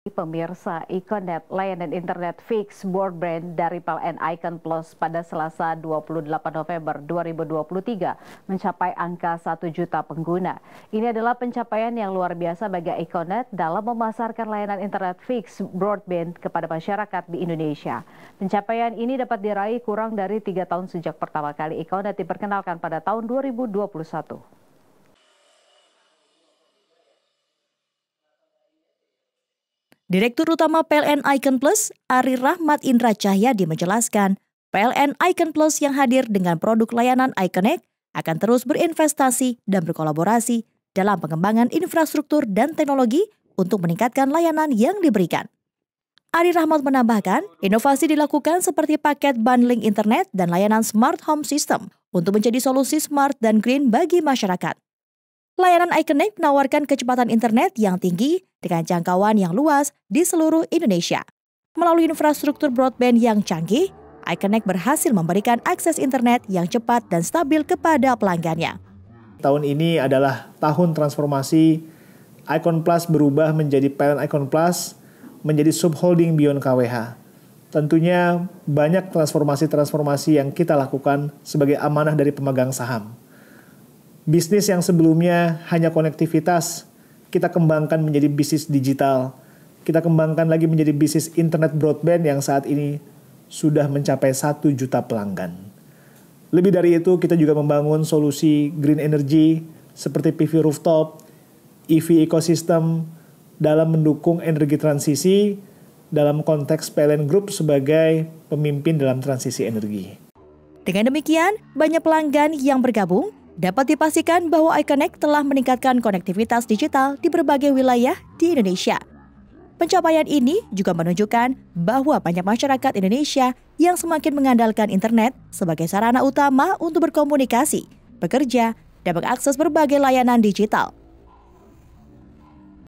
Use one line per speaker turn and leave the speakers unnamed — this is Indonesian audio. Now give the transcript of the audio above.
Pemirsa, Iconet, layanan internet fix broadband dari PLN Icon Plus pada Selasa 28 November 2023 mencapai angka 1 juta pengguna. Ini adalah pencapaian yang luar biasa bagi Iconet dalam memasarkan layanan internet fix broadband kepada masyarakat di Indonesia. Pencapaian ini dapat diraih kurang dari tiga tahun sejak pertama kali Iconet diperkenalkan pada tahun 2021.
Direktur Utama PLN Icon Plus, Ari Rahmat Indra Cahyadi menjelaskan, PLN Icon Plus yang hadir dengan produk layanan Iconic akan terus berinvestasi dan berkolaborasi dalam pengembangan infrastruktur dan teknologi untuk meningkatkan layanan yang diberikan. Ari Rahmat menambahkan, inovasi dilakukan seperti paket bundling internet dan layanan smart home system untuk menjadi solusi smart dan green bagi masyarakat. Layanan iConnect menawarkan kecepatan internet yang tinggi dengan jangkauan yang luas di seluruh Indonesia. Melalui infrastruktur broadband yang canggih, iConnect berhasil memberikan akses internet yang cepat dan stabil kepada pelanggannya.
Tahun ini adalah tahun transformasi Icon Plus berubah menjadi parent Icon Plus menjadi subholding Beyond KWH. Tentunya banyak transformasi-transformasi yang kita lakukan sebagai amanah dari pemegang saham. Bisnis yang sebelumnya hanya konektivitas, kita kembangkan menjadi bisnis digital. Kita kembangkan lagi menjadi bisnis internet broadband yang saat ini sudah mencapai 1 juta pelanggan. Lebih dari itu, kita juga membangun solusi green energy seperti PV rooftop, EV ecosystem dalam mendukung energi transisi dalam konteks PLN Group sebagai pemimpin dalam transisi energi.
Dengan demikian, banyak pelanggan yang bergabung Dapat dipastikan bahwa iConnect telah meningkatkan konektivitas digital di berbagai wilayah di Indonesia. Pencapaian ini juga menunjukkan bahwa banyak masyarakat Indonesia yang semakin mengandalkan internet sebagai sarana utama untuk berkomunikasi, bekerja, dan mengakses berbagai layanan digital.